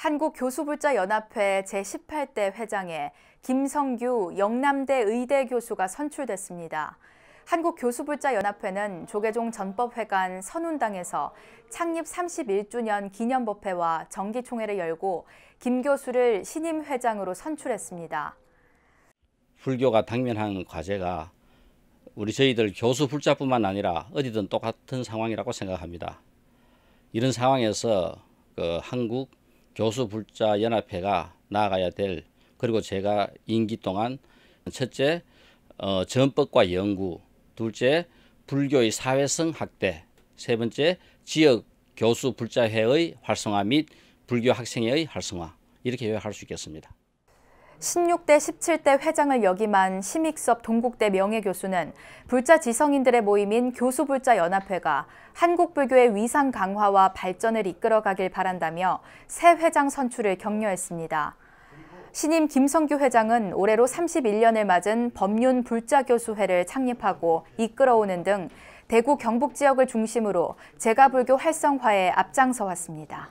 한국교수불자연합회 제18대 회장에 김성규 영남대 의대 교수가 선출됐습니다. 한국교수불자연합회는 조계종 전법회관 선운당에서 창립 31주년 기념법회와 정기총회를 열고 김 교수를 신임 회장으로 선출했습니다. 불교가 당면한 과제가 우리 저희들 교수 불자뿐만 아니라 어디든 똑같은 상황이라고 생각합니다. 이런 상황에서 그 한국 교수불자연합회가 나아가야 될 그리고 제가 임기 동안 첫째 어, 전법과 연구, 둘째 불교의 사회성 확대, 세 번째 지역 교수 불자회의 활성화 및 불교 학생회의 활성화 이렇게 요약할 수 있겠습니다. 16대 17대 회장을 역임한 심익섭 동국대 명예교수는 불자 지성인들의 모임인 교수불자연합회가 한국불교의 위상 강화와 발전을 이끌어가길 바란다며 새 회장 선출을 격려했습니다. 신임 김성규 회장은 올해로 31년을 맞은 법륜 불자교수회를 창립하고 이끌어오는 등 대구 경북 지역을 중심으로 제가불교 활성화에 앞장서 왔습니다.